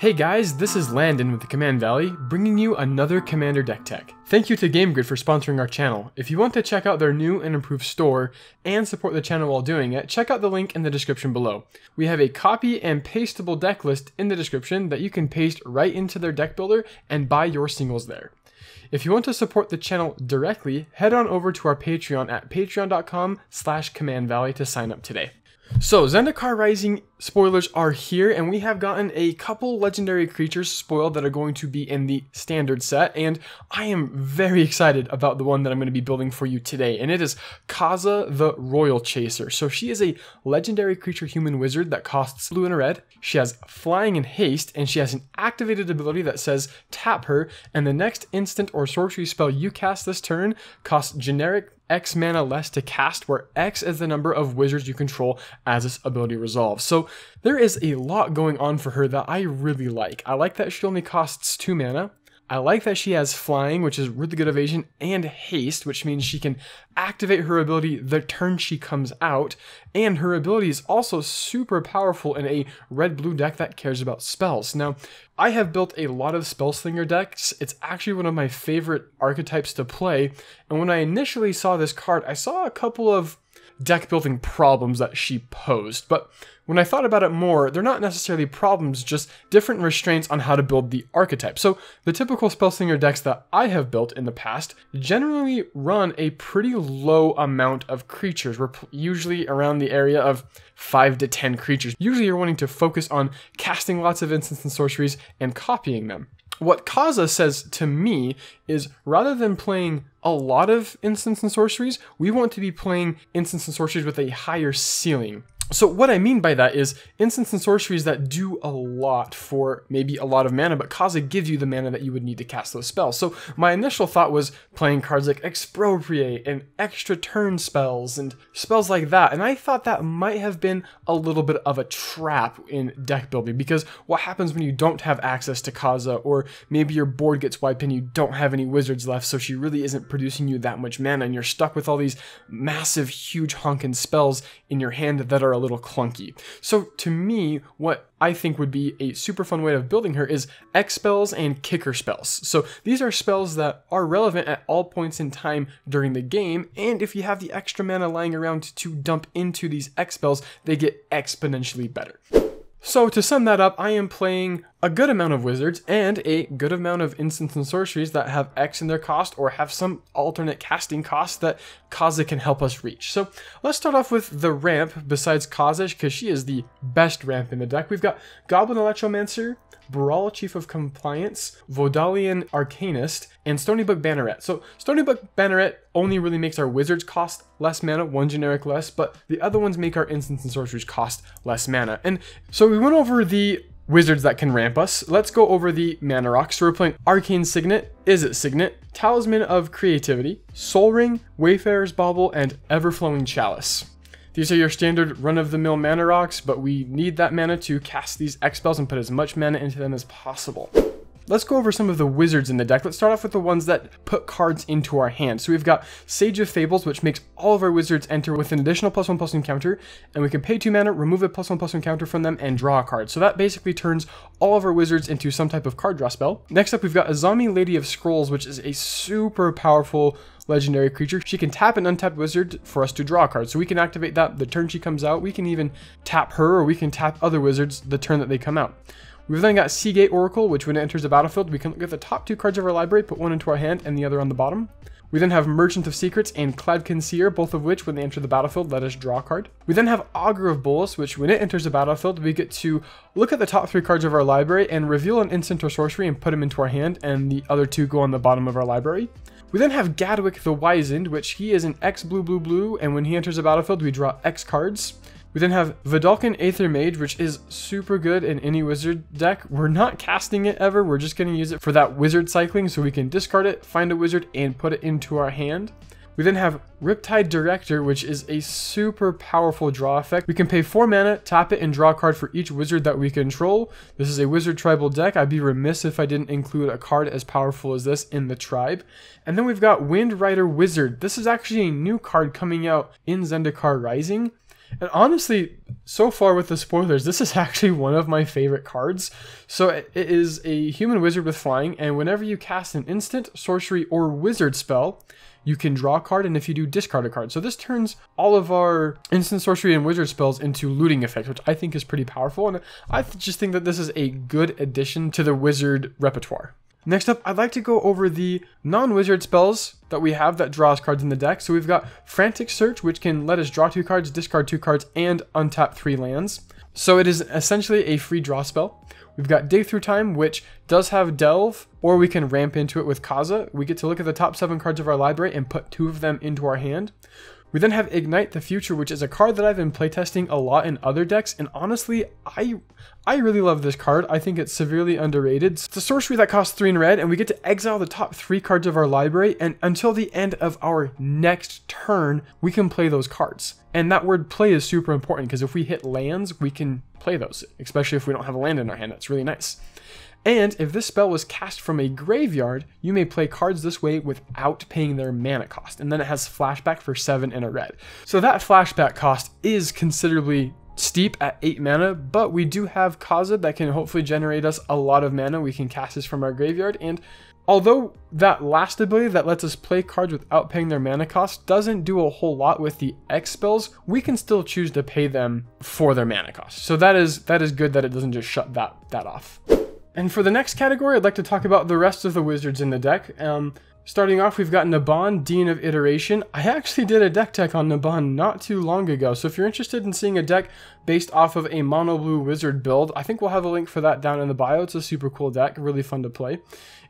Hey guys, this is Landon with the Command Valley, bringing you another Commander deck tech. Thank you to GameGrid for sponsoring our channel. If you want to check out their new and improved store and support the channel while doing it, check out the link in the description below. We have a copy and pastable deck list in the description that you can paste right into their deck builder and buy your singles there. If you want to support the channel directly, head on over to our Patreon at patreon.com slash commandvalley to sign up today. So, Zendikar Rising Spoilers are here, and we have gotten a couple legendary creatures spoiled that are going to be in the standard set, and I am very excited about the one that I'm going to be building for you today, and it is Kaza the Royal Chaser. So she is a legendary creature human wizard that costs blue and a red, she has flying and haste, and she has an activated ability that says tap her, and the next instant or sorcery spell you cast this turn costs generic X mana less to cast, where X is the number of wizards you control as this ability resolves. So there is a lot going on for her that I really like. I like that she only costs 2 mana. I like that she has flying, which is really good evasion, and haste, which means she can activate her ability the turn she comes out, and her ability is also super powerful in a red-blue deck that cares about spells. Now, I have built a lot of Spellslinger decks. It's actually one of my favorite archetypes to play, and when I initially saw this card, I saw a couple of deck building problems that she posed. But when I thought about it more, they're not necessarily problems, just different restraints on how to build the archetype. So the typical Spellslinger decks that I have built in the past generally run a pretty low amount of creatures. We're usually around the area of 5 to 10 creatures. Usually you're wanting to focus on casting lots of instants and sorceries and copying them what Kaza says to me is rather than playing a lot of instants and sorceries, we want to be playing instants and sorceries with a higher ceiling. So what I mean by that is instants and sorceries that do a lot for maybe a lot of mana, but Kaza gives you the mana that you would need to cast those spells. So my initial thought was playing cards like Expropriate and Extra Turn spells and spells like that, and I thought that might have been a little bit of a trap in deck building, because what happens when you don't have access to Kaza, or maybe your board gets wiped and you don't have any wizards left, so she really isn't producing you that much mana, and you're stuck with all these massive, huge honkin' spells in your hand that are a little clunky. So to me, what I think would be a super fun way of building her is X spells and kicker spells. So these are spells that are relevant at all points in time during the game, and if you have the extra mana lying around to dump into these X spells, they get exponentially better. So to sum that up, I am playing a good amount of wizards, and a good amount of instants and sorceries that have X in their cost or have some alternate casting cost that Kaza can help us reach. So let's start off with the ramp besides Kazish, because she is the best ramp in the deck. We've got Goblin Electromancer, Brawl Chief of Compliance, Vodalian Arcanist, and Stonybook Banneret. So Stonybook Banneret only really makes our wizards cost less mana, one generic less, but the other ones make our instants and sorceries cost less mana. And so we went over the wizards that can ramp us, let's go over the mana rocks. So we're playing Arcane Signet, Is It Signet, Talisman of Creativity, Soul Ring, Wayfarer's Bauble, and Everflowing Chalice. These are your standard run-of-the-mill mana rocks, but we need that mana to cast these X spells and put as much mana into them as possible let's go over some of the wizards in the deck. Let's start off with the ones that put cards into our hand. So we've got Sage of Fables, which makes all of our wizards enter with an additional plus one plus one counter, and we can pay two mana, remove a plus one plus one counter from them, and draw a card. So that basically turns all of our wizards into some type of card draw spell. Next up, we've got Azami Lady of Scrolls, which is a super powerful legendary creature. She can tap an untapped wizard for us to draw a card. So we can activate that the turn she comes out. We can even tap her or we can tap other wizards the turn that they come out. We've then got Seagate Oracle, which when it enters the battlefield, we can look at the top two cards of our library, put one into our hand and the other on the bottom. We then have Merchant of Secrets and Cladkin Seer, both of which, when they enter the battlefield, let us draw a card. We then have Augur of Bolus, which when it enters the battlefield, we get to look at the top three cards of our library and reveal an instant or sorcery and put them into our hand, and the other two go on the bottom of our library. We then have Gadwick the Wizened, which he is an X blue blue blue, and when he enters the battlefield, we draw X cards. We then have Vidalkin Aether Mage, which is super good in any wizard deck. We're not casting it ever, we're just going to use it for that wizard cycling so we can discard it, find a wizard, and put it into our hand. We then have Riptide Director, which is a super powerful draw effect. We can pay 4 mana, tap it, and draw a card for each wizard that we control. This is a wizard tribal deck. I'd be remiss if I didn't include a card as powerful as this in the tribe. And then we've got Wind Rider Wizard. This is actually a new card coming out in Zendikar Rising. And honestly, so far with the spoilers, this is actually one of my favorite cards. So it is a human wizard with flying, and whenever you cast an instant, sorcery, or wizard spell, you can draw a card, and if you do, discard a card. So this turns all of our instant sorcery and wizard spells into looting effects, which I think is pretty powerful. And I just think that this is a good addition to the wizard repertoire. Next up, I'd like to go over the non-wizard spells that we have that draws cards in the deck. So we've got Frantic Search, which can let us draw two cards, discard two cards, and untap three lands. So it is essentially a free draw spell. We've got Dig Through Time, which does have Delve, or we can ramp into it with Kaza. We get to look at the top seven cards of our library and put two of them into our hand. We then have Ignite the Future, which is a card that I've been playtesting a lot in other decks, and honestly, I I really love this card. I think it's severely underrated. It's a sorcery that costs 3 in red, and we get to exile the top 3 cards of our library, and until the end of our next turn, we can play those cards. And that word play is super important, because if we hit lands, we can play those, especially if we don't have a land in our hand. That's really nice. And if this spell was cast from a graveyard, you may play cards this way without paying their mana cost. And then it has flashback for seven and a red. So that flashback cost is considerably steep at 8 mana, but we do have Kaza that can hopefully generate us a lot of mana. We can cast this from our graveyard, and although that last ability that lets us play cards without paying their mana cost doesn't do a whole lot with the X spells, we can still choose to pay them for their mana cost. So that is that is good that it doesn't just shut that, that off. And for the next category, I'd like to talk about the rest of the wizards in the deck. Um, starting off, we've got Nabon, Dean of Iteration. I actually did a deck tech on Nabon not too long ago, so if you're interested in seeing a deck based off of a mono blue wizard build, I think we'll have a link for that down in the bio. It's a super cool deck, really fun to play.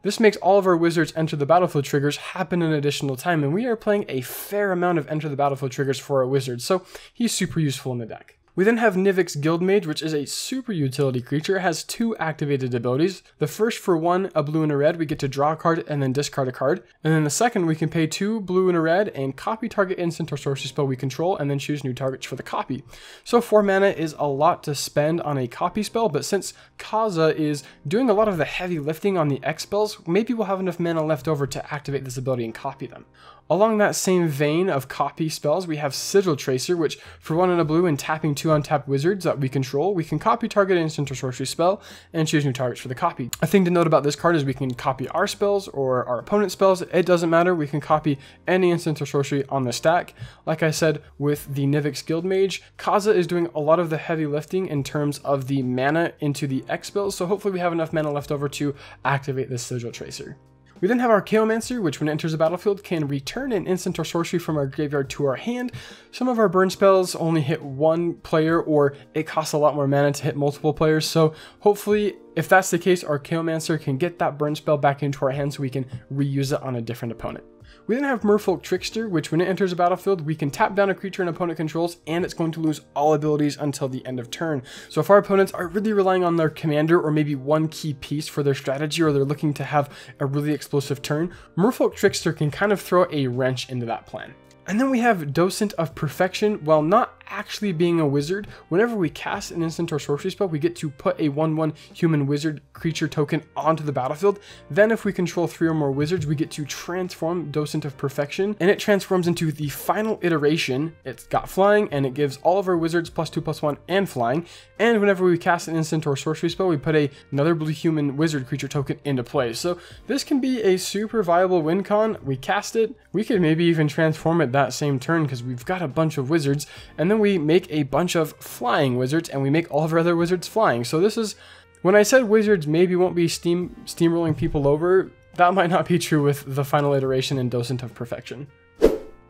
This makes all of our wizards enter the battlefield triggers happen an additional time, and we are playing a fair amount of enter the battlefield triggers for our wizard, so he's super useful in the deck. We then have Nivix Guildmage, which is a super utility creature. It has two activated abilities. The first for one, a blue and a red, we get to draw a card and then discard a card. And then the second, we can pay two blue and a red and copy target instant or sorcery spell we control and then choose new targets for the copy. So four mana is a lot to spend on a copy spell, but since Kaza is doing a lot of the heavy lifting on the X spells, maybe we'll have enough mana left over to activate this ability and copy them. Along that same vein of copy spells, we have Sigil Tracer, which for one and a blue and tapping two untapped wizards that we control, we can copy target instant or sorcery spell and choose new targets for the copy. A thing to note about this card is we can copy our spells or our opponent's spells. It doesn't matter. We can copy any instant or sorcery on the stack. Like I said, with the Nivix Guildmage, Kaza is doing a lot of the heavy lifting in terms of the mana into the X spells. So hopefully we have enough mana left over to activate this Sigil Tracer. We then have our Kaomancer, which when it enters the battlefield can return an instant or sorcery from our graveyard to our hand. Some of our burn spells only hit one player or it costs a lot more mana to hit multiple players, so hopefully if that's the case, our Kaomancer can get that burn spell back into our hand so we can reuse it on a different opponent. We then have Merfolk Trickster, which when it enters a battlefield, we can tap down a creature an opponent controls, and it's going to lose all abilities until the end of turn. So if our opponents are really relying on their commander or maybe one key piece for their strategy, or they're looking to have a really explosive turn, Merfolk Trickster can kind of throw a wrench into that plan. And then we have Docent of Perfection. While not actually being a wizard, whenever we cast an instant or sorcery spell, we get to put a 1-1 human wizard creature token onto the battlefield. Then if we control three or more wizards, we get to transform Docent of Perfection, and it transforms into the final iteration. It's got flying, and it gives all of our wizards plus 2, plus 1, and flying. And whenever we cast an instant or sorcery spell, we put a, another blue human wizard creature token into play. So this can be a super viable win con. We cast it. We could maybe even transform it that same turn because we've got a bunch of wizards, and then we make a bunch of flying wizards, and we make all of our other wizards flying. So this is, when I said wizards maybe won't be steam steamrolling people over, that might not be true with the final iteration and Docent of Perfection.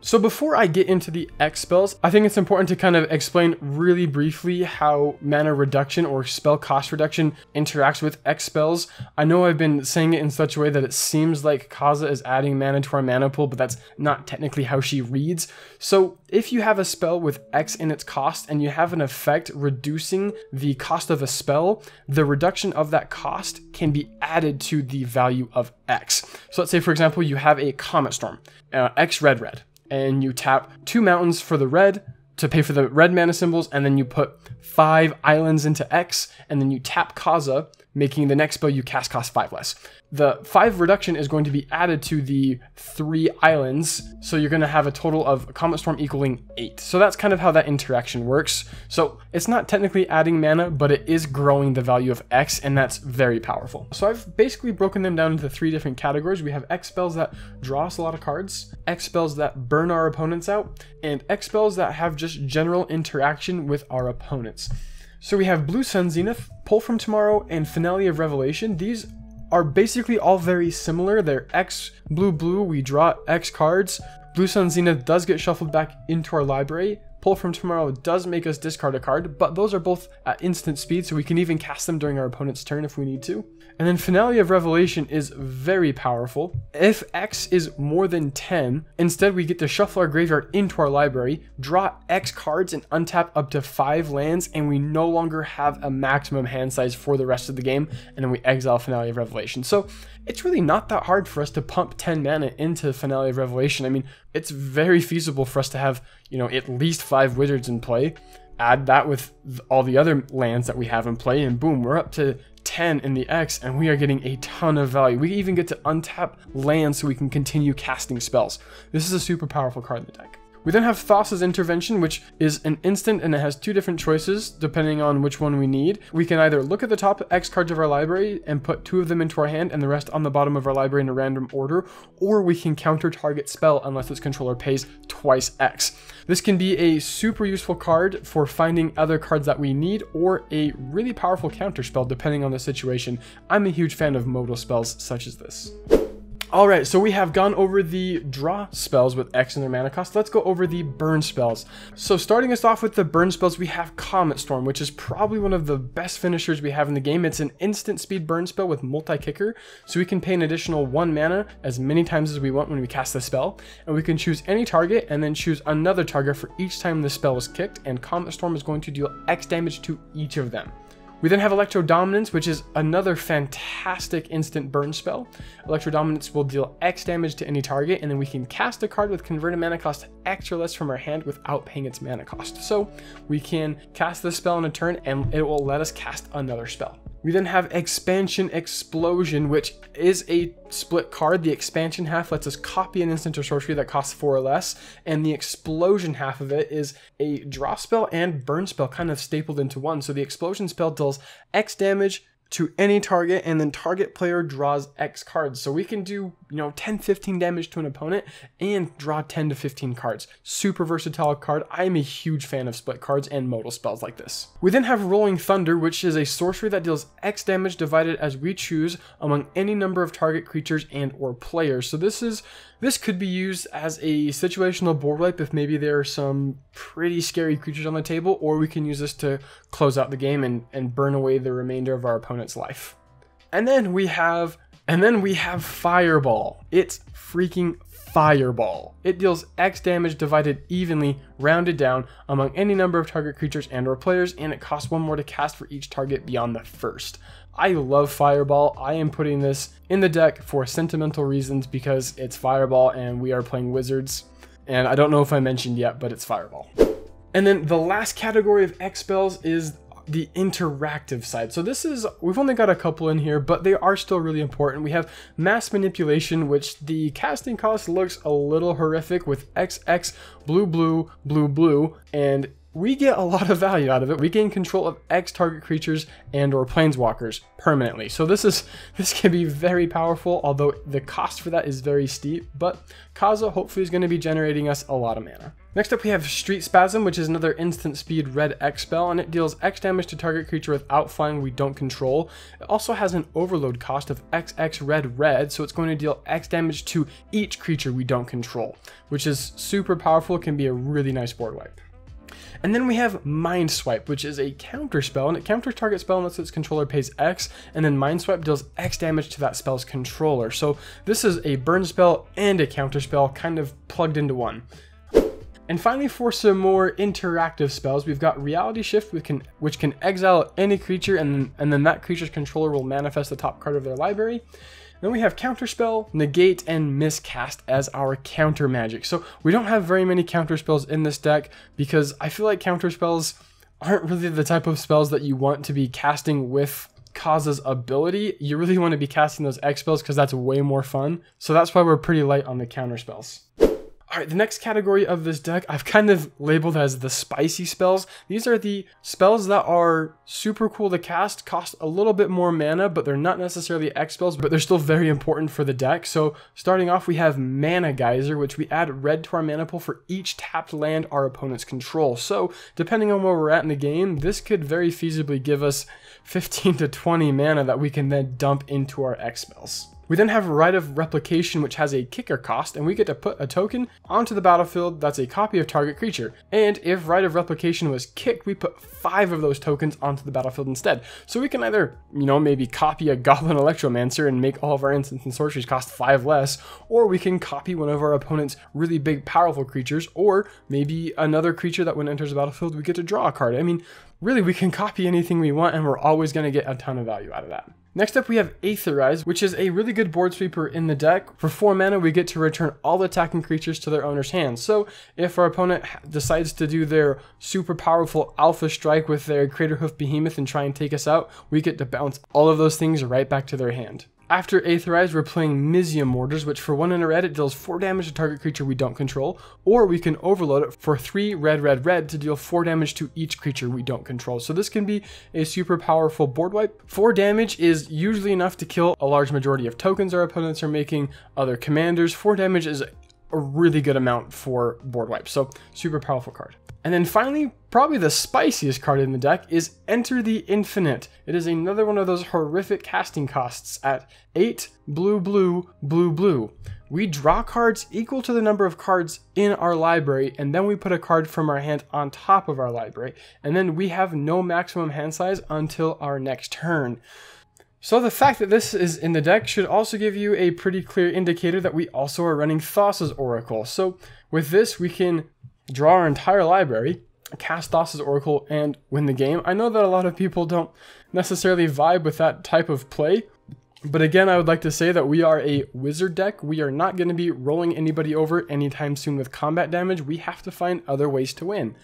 So before I get into the X spells, I think it's important to kind of explain really briefly how mana reduction or spell cost reduction interacts with X spells. I know I've been saying it in such a way that it seems like Kaza is adding mana to our mana pool, but that's not technically how she reads. So if you have a spell with X in its cost and you have an effect reducing the cost of a spell, the reduction of that cost can be added to the value of X. So let's say, for example, you have a Comet Storm, uh, X red red and you tap two mountains for the red to pay for the red mana symbols, and then you put five islands into X, and then you tap Kaza making the next spell you cast cost five less. The five reduction is going to be added to the three islands, so you're going to have a total of a Comet Storm equaling eight. So that's kind of how that interaction works. So it's not technically adding mana, but it is growing the value of X, and that's very powerful. So I've basically broken them down into three different categories. We have X spells that draw us a lot of cards, X spells that burn our opponents out, and X spells that have just general interaction with our opponents. So we have Blue Sun Zenith, Pull from Tomorrow, and Finale of Revelation. These are basically all very similar. They're X blue blue, we draw X cards. Blue Sun Zenith does get shuffled back into our library, Pull from Tomorrow does make us discard a card, but those are both at instant speed, so we can even cast them during our opponent's turn if we need to. And then Finale of Revelation is very powerful. If X is more than 10, instead we get to shuffle our graveyard into our library, draw X cards and untap up to 5 lands, and we no longer have a maximum hand size for the rest of the game, and then we exile Finale of Revelation. So it's really not that hard for us to pump 10 mana into Finale of Revelation. I mean, it's very feasible for us to have, you know, at least five wizards in play. Add that with all the other lands that we have in play, and boom, we're up to 10 in the X, and we are getting a ton of value. We even get to untap land so we can continue casting spells. This is a super powerful card in the deck. We then have Thassa's intervention, which is an instant and it has two different choices depending on which one we need. We can either look at the top X cards of our library and put two of them into our hand and the rest on the bottom of our library in a random order, or we can counter target spell unless its controller pays twice X. This can be a super useful card for finding other cards that we need or a really powerful counter spell depending on the situation. I'm a huge fan of modal spells such as this. Alright, so we have gone over the draw spells with X and their mana cost. Let's go over the burn spells. So starting us off with the burn spells, we have Comet Storm, which is probably one of the best finishers we have in the game. It's an instant speed burn spell with multi-kicker, so we can pay an additional 1 mana as many times as we want when we cast the spell, and we can choose any target and then choose another target for each time the spell is kicked, and Comet Storm is going to deal X damage to each of them. We then have Electro Dominance, which is another fantastic instant burn spell. Electro Dominance will deal X damage to any target, and then we can cast a card with converted mana cost X or less from our hand without paying its mana cost. So we can cast this spell in a turn, and it will let us cast another spell. We then have Expansion Explosion, which is a split card. The expansion half lets us copy an instant or sorcery that costs four or less, and the explosion half of it is a draw spell and burn spell kind of stapled into one. So the explosion spell deals X damage, to any target and then target player draws x cards so we can do you know 10 15 damage to an opponent and draw 10 to 15 cards super versatile card i am a huge fan of split cards and modal spells like this we then have rolling thunder which is a sorcery that deals x damage divided as we choose among any number of target creatures and or players so this is this could be used as a situational board wipe if maybe there are some pretty scary creatures on the table, or we can use this to close out the game and, and burn away the remainder of our opponent's life. And then we have and then we have Fireball. It's freaking Fireball. It deals X damage divided evenly, rounded down, among any number of target creatures and or players, and it costs one more to cast for each target beyond the first. I love Fireball. I am putting this in the deck for sentimental reasons because it's Fireball and we are playing Wizards. And I don't know if I mentioned yet, but it's Fireball. And then the last category of X spells is the interactive side. So this is, we've only got a couple in here, but they are still really important. We have Mass Manipulation, which the casting cost looks a little horrific with XX, blue, blue, blue, blue, and we get a lot of value out of it. We gain control of X target creatures and or planeswalkers permanently. So this is this can be very powerful, although the cost for that is very steep, but Kaza hopefully is going to be generating us a lot of mana. Next up we have Street Spasm, which is another instant speed red X spell, and it deals X damage to target creature without flying we don't control. It also has an overload cost of XX red red, so it's going to deal X damage to each creature we don't control, which is super powerful, can be a really nice board wipe. And then we have Mind Swipe, which is a counter spell, and it counters target spell unless its controller pays X, and then Mind Swipe deals X damage to that spell's controller. So this is a burn spell and a counter spell kind of plugged into one. And finally, for some more interactive spells, we've got Reality Shift, which can, which can exile any creature, and, and then that creature's controller will manifest the top card of their library. Then we have Counterspell, Negate, and Miscast as our counter magic. So we don't have very many counterspells in this deck because I feel like counterspells aren't really the type of spells that you want to be casting with causes ability. You really want to be casting those X spells because that's way more fun. So that's why we're pretty light on the counterspells. All right, the next category of this deck I've kind of labeled as the spicy spells. These are the spells that are super cool to cast, cost a little bit more mana, but they're not necessarily X spells, but they're still very important for the deck. So starting off, we have Mana Geyser, which we add red to our mana pool for each tapped land our opponents control. So depending on where we're at in the game, this could very feasibly give us 15 to 20 mana that we can then dump into our X spells. We then have Right of Replication, which has a kicker cost, and we get to put a token onto the battlefield that's a copy of target creature. And if Right of Replication was kicked, we put five of those tokens onto the battlefield instead. So we can either, you know, maybe copy a Goblin Electromancer and make all of our instants and sorceries cost five less, or we can copy one of our opponent's really big powerful creatures, or maybe another creature that when it enters the battlefield, we get to draw a card. I mean, really, we can copy anything we want and we're always going to get a ton of value out of that. Next up we have Aetherize, which is a really good board sweeper in the deck. For 4 mana we get to return all attacking creatures to their owner's hand. So if our opponent decides to do their super powerful Alpha Strike with their Crater Hoof Behemoth and try and take us out, we get to bounce all of those things right back to their hand. After Aetherize, we're playing Mizium Mortars, which for one in a red, it deals 4 damage to target creature we don't control, or we can overload it for 3 red, red, red to deal 4 damage to each creature we don't control. So this can be a super powerful board wipe. 4 damage is usually enough to kill a large majority of tokens our opponents are making, other commanders. 4 damage is a really good amount for board wipes. So super powerful card. And then finally, probably the spiciest card in the deck is Enter the Infinite. It is another one of those horrific casting costs at 8 blue blue blue blue. We draw cards equal to the number of cards in our library, and then we put a card from our hand on top of our library, and then we have no maximum hand size until our next turn. So the fact that this is in the deck should also give you a pretty clear indicator that we also are running Thassa's Oracle. So with this, we can draw our entire library, cast Thassa's Oracle, and win the game. I know that a lot of people don't necessarily vibe with that type of play, but again, I would like to say that we are a wizard deck. We are not going to be rolling anybody over anytime soon with combat damage. We have to find other ways to win.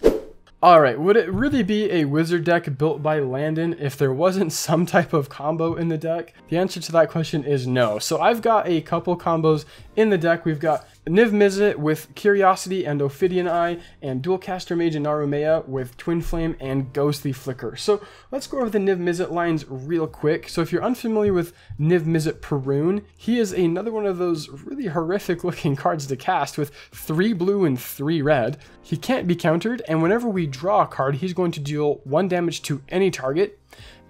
Alright, would it really be a wizard deck built by Landon if there wasn't some type of combo in the deck? The answer to that question is no. So I've got a couple combos in the deck, we've got Niv-Mizzet with Curiosity and Ophidian Eye, and dual caster Mage and Narumea with Twin Flame and Ghostly Flicker. So let's go over the Niv-Mizzet lines real quick. So if you're unfamiliar with Niv-Mizzet Perun, he is another one of those really horrific looking cards to cast with 3 blue and 3 red. He can't be countered, and whenever we draw a card, he's going to deal 1 damage to any target,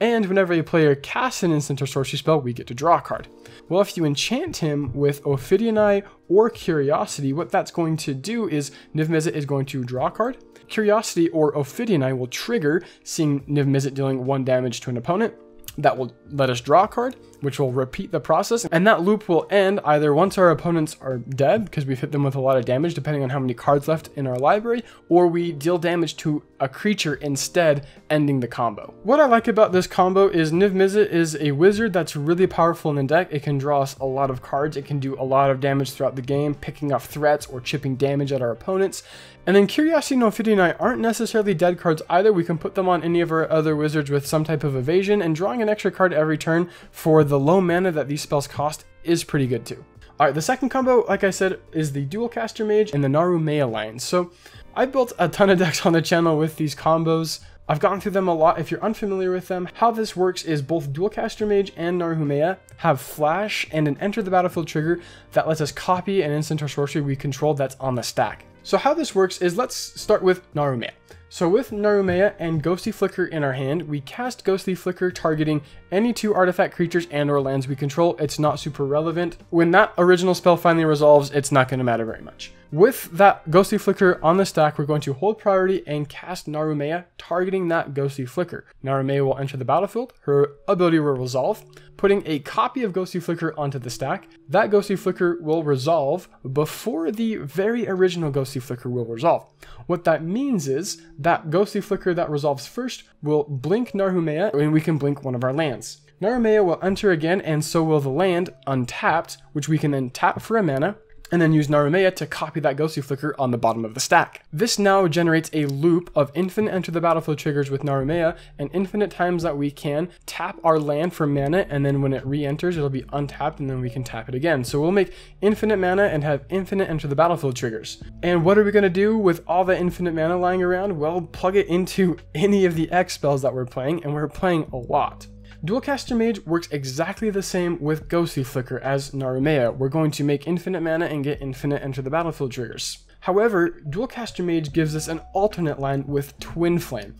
and whenever a player casts an instant or sorcery spell, we get to draw a card. Well, if you enchant him with Ophidiani or Curiosity, what that's going to do is Niv-Mizzet is going to draw a card. Curiosity or Ophidiani will trigger, seeing Niv-Mizzet dealing one damage to an opponent, that will let us draw a card, which will repeat the process. And that loop will end either once our opponents are dead, because we've hit them with a lot of damage, depending on how many cards left in our library, or we deal damage to a creature instead, ending the combo. What I like about this combo is Niv-Mizzet is a wizard that's really powerful in the deck. It can draw us a lot of cards. It can do a lot of damage throughout the game, picking off threats or chipping damage at our opponents. And then Curiosity No 59 aren't necessarily dead cards either. We can put them on any of our other wizards with some type of evasion, and drawing an extra card every turn for the low mana that these spells cost is pretty good too. Alright, the second combo, like I said, is the Dual Caster Mage and the Naru Mei Alliance. So, I have built a ton of decks on the channel with these combos. I've gone through them a lot. If you're unfamiliar with them, how this works is both Dual Caster Mage and Naruhumea have Flash and an Enter the Battlefield trigger that lets us copy an instant or sorcery we control that's on the stack. So how this works is let's start with Narumea. So with Narumea and Ghostly Flicker in our hand, we cast Ghostly Flicker targeting any two artifact creatures and or lands we control. It's not super relevant. When that original spell finally resolves, it's not going to matter very much. With that Ghostly Flicker on the stack, we're going to hold priority and cast Narumea, targeting that Ghostly Flicker. Narumea will enter the battlefield, her ability will resolve, putting a copy of Ghostly Flicker onto the stack. That Ghostly Flicker will resolve before the very original Ghostly Flicker will resolve. What that means is that Ghostly Flicker that resolves first will blink Narumea, and we can blink one of our lands. Narumea will enter again, and so will the land, untapped, which we can then tap for a mana, and then use Narumea to copy that Gosu Flicker on the bottom of the stack. This now generates a loop of infinite enter the battlefield triggers with Narumea, and infinite times that we can tap our land for mana, and then when it re-enters, it'll be untapped, and then we can tap it again. So we'll make infinite mana and have infinite enter the battlefield triggers. And what are we going to do with all the infinite mana lying around? Well, plug it into any of the X spells that we're playing, and we're playing a lot. Dualcaster Mage works exactly the same with Ghostly Flicker as Narumea. We're going to make infinite mana and get infinite enter the battlefield triggers. However, Dualcaster Mage gives us an alternate line with Twin Flame.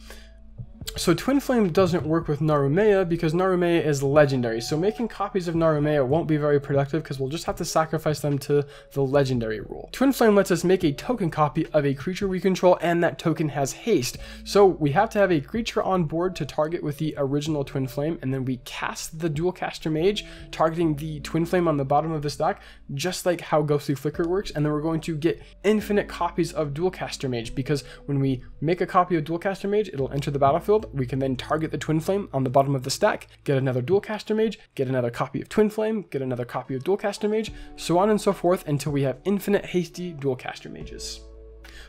So Twin Flame doesn't work with Narumea because Narumea is legendary, so making copies of Narumea won't be very productive because we'll just have to sacrifice them to the legendary rule. Twin Flame lets us make a token copy of a creature we control and that token has haste, so we have to have a creature on board to target with the original Twin Flame and then we cast the dual caster mage targeting the Twin Flame on the bottom of the stack, just like how Ghostly Flicker works and then we're going to get infinite copies of dual caster mage because when we make a copy of dual caster mage it'll enter the battlefield we can then target the Twin Flame on the bottom of the stack, get another Dualcaster Mage, get another copy of Twin Flame, get another copy of Dualcaster Mage, so on and so forth until we have infinite hasty Dualcaster Mages.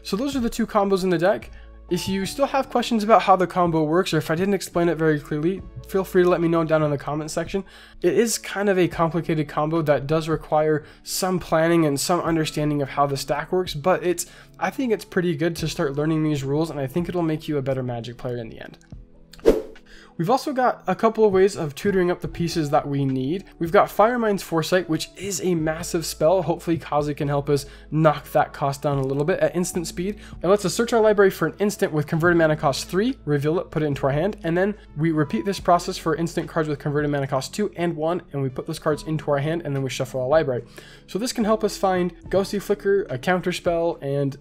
So those are the two combos in the deck. If you still have questions about how the combo works or if I didn't explain it very clearly, feel free to let me know down in the comment section. It is kind of a complicated combo that does require some planning and some understanding of how the stack works, but it's I think it's pretty good to start learning these rules and I think it'll make you a better Magic player in the end. We've also got a couple of ways of tutoring up the pieces that we need. We've got Firemind's Foresight, which is a massive spell. Hopefully Kazu can help us knock that cost down a little bit at instant speed. It lets us search our library for an instant with converted mana cost 3, reveal it, put it into our hand, and then we repeat this process for instant cards with converted mana cost 2 and 1, and we put those cards into our hand and then we shuffle our library. So this can help us find Ghosty Flicker, a counter spell, and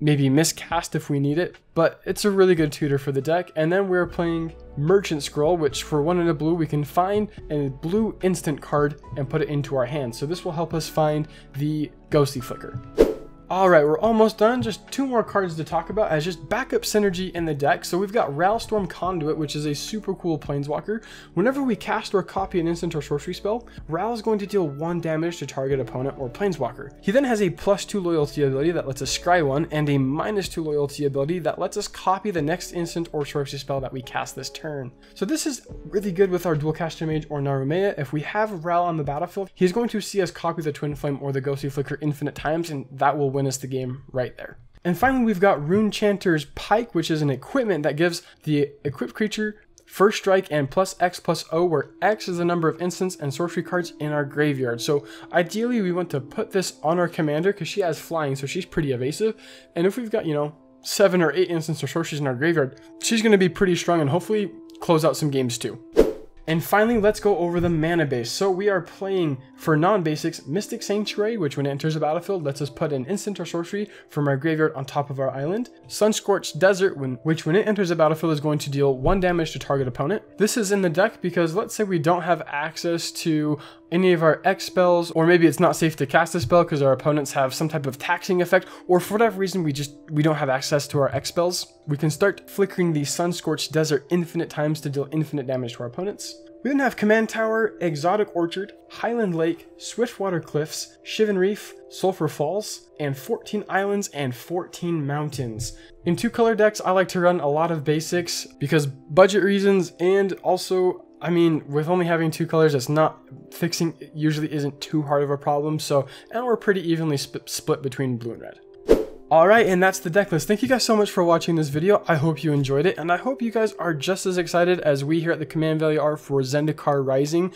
maybe miscast if we need it, but it's a really good tutor for the deck. And then we're playing Merchant Scroll, which for one in a blue, we can find a blue instant card and put it into our hand. So this will help us find the Ghostly Flicker. Alright, we're almost done. Just two more cards to talk about as just backup synergy in the deck. So we've got Ralstorm Conduit, which is a super cool planeswalker. Whenever we cast or copy an instant or sorcery spell, Ral is going to deal one damage to target opponent or planeswalker. He then has a plus two loyalty ability that lets us scry one, and a minus two loyalty ability that lets us copy the next instant or sorcery spell that we cast this turn. So this is really good with our dual caster mage or Narumea. If we have Ral on the battlefield, he's going to see us copy the Twin Flame or the Ghostly Flicker infinite times, and that will win us the game right there. And finally, we've got Rune Chanter's Pike, which is an equipment that gives the equipped creature first strike and plus X plus O, where X is the number of instants and sorcery cards in our graveyard. So ideally, we want to put this on our commander because she has flying, so she's pretty evasive. And if we've got, you know, seven or eight instants or sorceries in our graveyard, she's going to be pretty strong and hopefully close out some games too. And finally, let's go over the mana base. So we are playing, for non-basics, Mystic Sanctuary, which when it enters the battlefield, lets us put an instant or sorcery from our graveyard on top of our island. Sunscorched Desert, when, which when it enters the battlefield is going to deal 1 damage to target opponent. This is in the deck because let's say we don't have access to any of our X spells, or maybe it's not safe to cast a spell because our opponents have some type of taxing effect, or for whatever reason we just we don't have access to our X spells, we can start flickering the Sunscorched Desert infinite times to deal infinite damage to our opponents. We then have Command Tower, Exotic Orchard, Highland Lake, Swiftwater Cliffs, Shivan Reef, Sulphur Falls, and 14 islands and 14 mountains. In two color decks, I like to run a lot of basics because budget reasons and also I mean, with only having two colors, it's not fixing usually isn't too hard of a problem. So, and we're pretty evenly sp split between blue and red. Alright, and that's the deck list. Thank you guys so much for watching this video. I hope you enjoyed it, and I hope you guys are just as excited as we here at the Command Valley are for Zendikar Rising.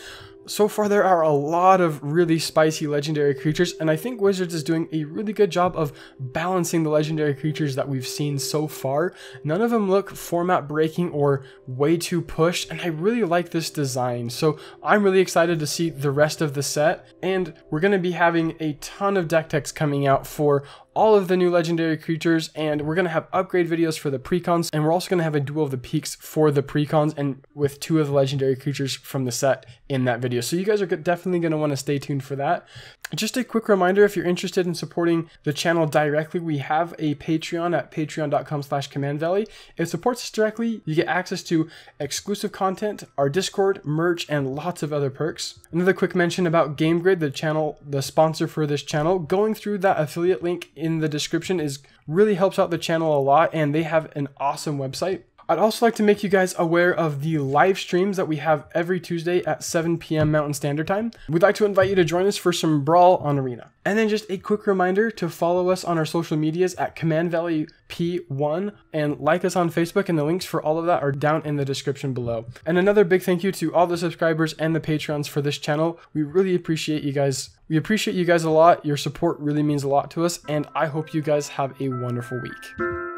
So far there are a lot of really spicy legendary creatures and I think Wizards is doing a really good job of balancing the legendary creatures that we've seen so far. None of them look format breaking or way too pushed and I really like this design so I'm really excited to see the rest of the set and we're going to be having a ton of deck techs coming out for all of the new legendary creatures, and we're going to have upgrade videos for the precons, and we're also going to have a duel of the peaks for the precons and with two of the legendary creatures from the set in that video. So you guys are definitely going to want to stay tuned for that. Just a quick reminder, if you're interested in supporting the channel directly, we have a Patreon at patreon.com slash command valley. It supports us directly. You get access to exclusive content, our Discord, merch, and lots of other perks. Another quick mention about GameGrid, the channel, the sponsor for this channel. Going through that affiliate link in the description is really helps out the channel a lot, and they have an awesome website. I'd also like to make you guys aware of the live streams that we have every Tuesday at 7 p.m. Mountain Standard Time. We'd like to invite you to join us for some Brawl on Arena. And then just a quick reminder to follow us on our social medias at Command Valley P1 and like us on Facebook and the links for all of that are down in the description below. And another big thank you to all the subscribers and the patrons for this channel. We really appreciate you guys. We appreciate you guys a lot. Your support really means a lot to us and I hope you guys have a wonderful week.